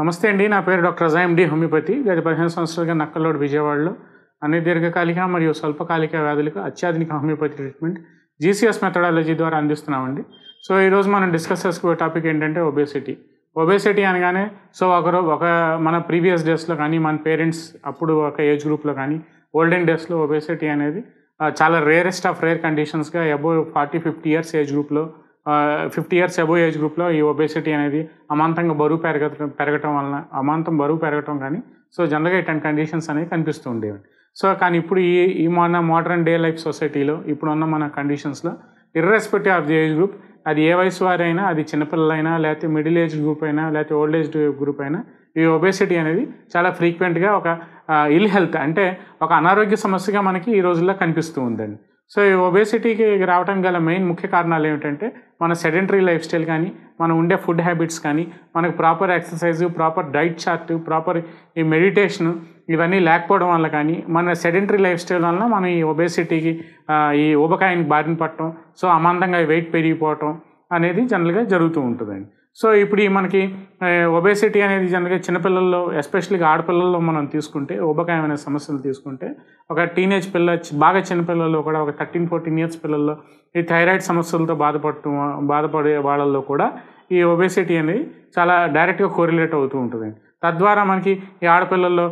నమస్తే అండి నా పేరు డాక్టర్ డి హోమియోపతి గత పదిహేను సంవత్సరాలుగా నక్కల్లోడు విజయవాడలో అన్ని దీర్ఘకాలిక మరియు స్వల్పకాలిక వ్యాధులకు అత్యాధునిక హోమియోపతి ట్రీట్మెంట్ జీసీఎస్ మెథడాలజీ ద్వారా అందిస్తున్నామండి సో ఈరోజు మనం డిస్కస్ చేసుకోే టాపిక్ ఏంటంటే ఒబేసిటీ ఒబేసిటీ అనగానే సో ఒకరు ఒక మన ప్రీవియస్ డేస్లో కానీ మన పేరెంట్స్ అప్పుడు ఒక ఏజ్ గ్రూప్లో కానీ ఓల్డెన్ డేస్లో ఒబేసిటీ అనేది చాలా రేరెస్ట్ ఆఫ్ రేర్ కండిషన్స్గా above forty fifty years age గ్రూప్లో ఫిఫ్టీ ఇయర్స్ అబో ఏజ్ గ్రూప్లో ఈ ఒబేసిటీ అనేది అమాంతంగా బరువు పెరగటం పెరగటం వలన అమాంతం బరువు పెరగటం కానీ సో జనరల్గా ఇటువంటి కండిషన్స్ అనేవి కనిపిస్తూ ఉండేవి సో కానీ ఇప్పుడు ఈ ఈ మన మోడర్న్ డే లైఫ్ సొసైటీలో ఇప్పుడున్న మన కండిషన్స్లో irrespective of the age group అది ఏ వయసు వారైనా అది చిన్నపిల్లలైనా లేకపోతే మిడిల్ ఏజ్ గ్రూప్ అయినా లేకపోతే ఓల్డ్ ఏజ్ గ్రూప్ అయినా ఈ ఒబేసిటీ అనేది చాలా ఫ్రీక్వెంట్గా ఒక ఇల్ హెల్త్ అంటే ఒక అనారోగ్య సమస్యగా మనకి ఈ రోజుల్లో కనిపిస్తూ ఉందండి సో ఈ ఒబేసిటీకి రావడానికి గల మెయిన్ ముఖ్య కారణాలు ఏమిటంటే మన సెడెంటరీ లైఫ్ స్టైల్ కానీ మనం ఉండే ఫుడ్ హ్యాబిట్స్ కానీ మనకు proper exercise proper diet chart proper ఈ మెడిటేషన్ ఇవన్నీ లేకపోవడం వల్ల కానీ మన సెడెంటరీ లైఫ్ స్టైల్ వలన మనం ఈ ఒబేసిటీకి ఈ ఉబకాయానికి బారిన పట్టడం సో అమాంతంగా వెయిట్ పెరిగిపోవటం అనేది జనరల్గా జరుగుతూ ఉంటుందండి సో ఇప్పుడు మనకి ఒబేసిటీ అనేది జనరల్గా చిన్నపిల్లల్లో ఎస్పెషల్గా ఆడపిల్లల్లో మనం తీసుకుంటే ఉబకాయమైన సమస్యలు తీసుకుంటే ఒక టీనేజ్ పిల్ల బాగా చిన్నపిల్లల్లో కూడా ఒక థర్టీన్ ఫోర్టీన్ ఇయర్స్ పిల్లల్లో ఈ థైరాయిడ్ సమస్యలతో బాధపడటం బాధపడే వాళ్ళల్లో కూడా ఈ ఒబేసిటీ అనేది చాలా డైరెక్ట్గా కోరిలేట్ అవుతూ ఉంటుంది తద్వారా మనకి ఈ ఆడపిల్లల్లో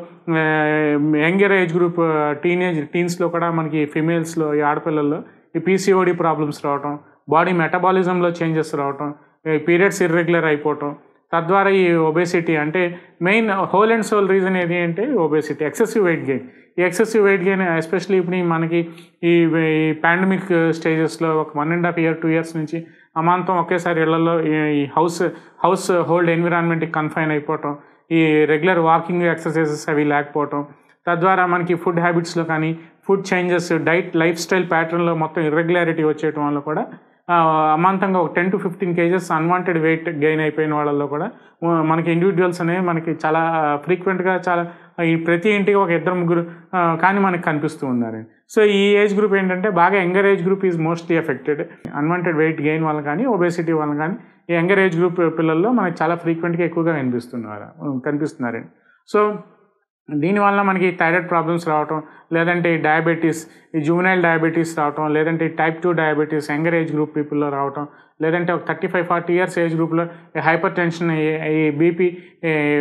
యంగర్ ఏజ్ గ్రూప్ టీనేజ్ టీన్స్లో కూడా మనకి ఫిమేల్స్లో ఈ ఆడపిల్లల్లో ఈ పీసీఓడి ప్రాబ్లమ్స్ రావటం బాడీ మెటబాలిజంలో చేంజెస్ రావటం పీరియడ్స్ ఇర్రెగ్యులర్ అయిపోవటం తద్వారా ఈ ఒబేసిటీ అంటే main whole and soul reason ఏది అంటే ఒబేసిటీ ఎక్సెసివ్ వెయిట్ గెయిన్ ఈ ఎక్సెసివ్ వెయిట్ గెయిన్ ఎస్పెషలీ ఇప్పుడు మనకి ఈ పాండమిక్ స్టేజెస్లో ఒక one and half year two years నుంచి అమాంతం ఒకేసారి ఇళ్లలో ఈ హౌస్ హౌస్ హోల్డ్ ఎన్విరాన్మెంట్కి కన్ఫైన్ అయిపోవటం ఈ రెగ్యులర్ వాకింగ్ ఎక్సర్సైజెస్ అవి లేకపోవటం తద్వారా మనకి ఫుడ్ హ్యాబిట్స్లో కానీ food changes diet lifestyle ప్యాటర్న్లో మొత్తం ఇర్రెగ్యులారిటీ వచ్చేయటం వల్ల కూడా అమాంతంగా ఒక ten to fifteen kgs unwanted weight gain అయిపోయిన వాళ్ళల్లో కూడా మనకి ఇండివిజువల్స్ అనేవి మనకి చాలా ఫ్రీక్వెంట్గా చాలా ఈ ప్రతి ఇంటికి ఒక ఇద్దరు ముగ్గురు కానీ మనకు కనిపిస్తూ ఉన్నారండి సో ఈ ఏజ్ గ్రూప్ ఏంటంటే బాగా younger age group is mostly affected unwanted weight gain వల్ల కానీ ఒబేసిటీ వల్ల కానీ ఈ యంగర్ ఏజ్ గ్రూప్ పిల్లల్లో మనకి చాలా ఫ్రీక్వెంట్గా ఎక్కువగా కనిపిస్తున్నారు కనిపిస్తున్నారండి సో దీనివల్ల మనకి థైరాయిడ్ ప్రాబ్లమ్స్ రావటం లేదంటే డయాబెటీస్ ఈ జూమినైల్ డయాబెటీస్ రావటం లేదంటే type two diabetes younger age group పీపుల్లో రావటం లేదంటే ఒక thirty five forty years age గ్రూప్లో హైపర్ టెన్షన్ ఈ బీపీ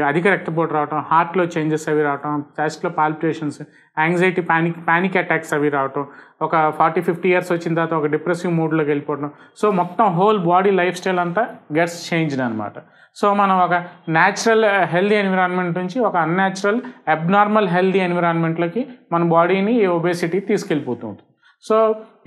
అధిక రక్తపోట రావటం హార్ట్లో చేంజెస్ అవి రావటం చెస్ట్లో palpitations anxiety panic panic attacks అవి రావటం ఒక ఫార్టీ ఫిఫ్టీ ఇయర్స్ వచ్చిన తర్వాత ఒక డిప్రెసివ్ మూడ్లోకి వెళ్ళిపోవడం సో మొత్తం హోల్ బాడీ లైఫ్ స్టైల్ అంతా గెట్స్ చేంజ్డ్ అనమాట సో మనం ఒక న్యాచురల్ హెల్దీ ఎన్విరాన్మెంట్ నుంచి ఒక అన్యాచురల్ అబ్నార్మల్ హెల్దీ ఎన్విరాన్మెంట్లోకి మన బాడీని ఈ ఒబేసిటీ తీసుకెళ్ళిపోతూ ఉంటుంది సో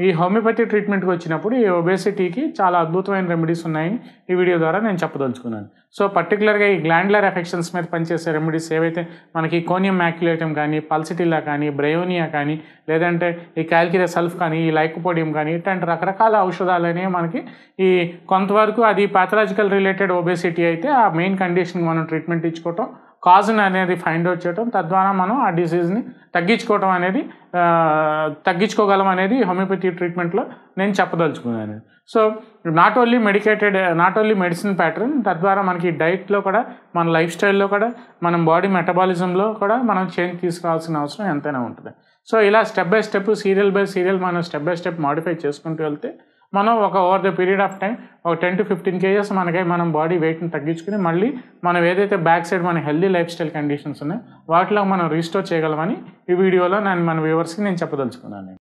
ఈ హోమియోపతి ట్రీట్మెంట్కి వచ్చినప్పుడు ఈ ఒబేసిటీకి చాలా అద్భుతమైన రెమెడీస్ ఉన్నాయని ఈ వీడియో ద్వారా నేను చెప్పదలుచుకున్నాను సో పర్టికులర్గా ఈ గ్లాండ్లర్ ఎఫెక్షన్స్ మీద పనిచేసే రెమెడీస్ ఏవైతే మనకి కోనియం మ్యాక్యులేటం కానీ పల్సిటిల్లా కానీ బ్రయోనియా కానీ లేదంటే ఈ క్యాల్కిరియా సల్ఫ్ కానీ ఈ లైకోపోడియం కానీ ఇట్లాంటి రకరకాల ఔషధాలనే మనకి ఈ కొంతవరకు అది ప్యాథలాజికల్ రిలేటెడ్ ఒబేసిటీ అయితే ఆ మెయిన్ కండిషన్కి మనం ట్రీట్మెంట్ ఇచ్చుకోవటం కాజ్ని అనేది ఫైండ్ అవుట్ చేయడం తద్వారా మనం ఆ డిసీజ్ని తగ్గించుకోవడం అనేది తగ్గించుకోగలం అనేది హోమియోపతి ట్రీట్మెంట్లో నేను చెప్పదలుచుకున్నాను so not only medicated not only medicine pattern తద్వారా మనకి డైట్లో కూడా మన లైఫ్ స్టైల్లో కూడా మనం బాడీ మెటబాలిజంలో కూడా మనం చేంజ్ తీసుకోవాల్సిన అవసరం ఎంతైనా ఉంటుంది సో ఇలా step by step serial by serial మనం స్టెప్ బై స్టెప్ మాడిఫై చేసుకుంటూ వెళ్తే మనం ఒక over the period of time ఒక టెన్ టు ఫిఫ్టీన్ కేజెస్ మనకై మనం బాడీ వెయిట్ని తగ్గించుకుని మళ్ళీ మనం ఏదైతే బ్యాక్ సైడ్ మన హెల్దీ లైఫ్ స్టైల్ కండిషన్స్ ఉన్నాయో వాటిలో మనం రీస్టోర్ చేయగలమని ఈ వీడియోలో నేను మన వ్యూవర్స్కి నేను చెప్పదలుచుకున్నాను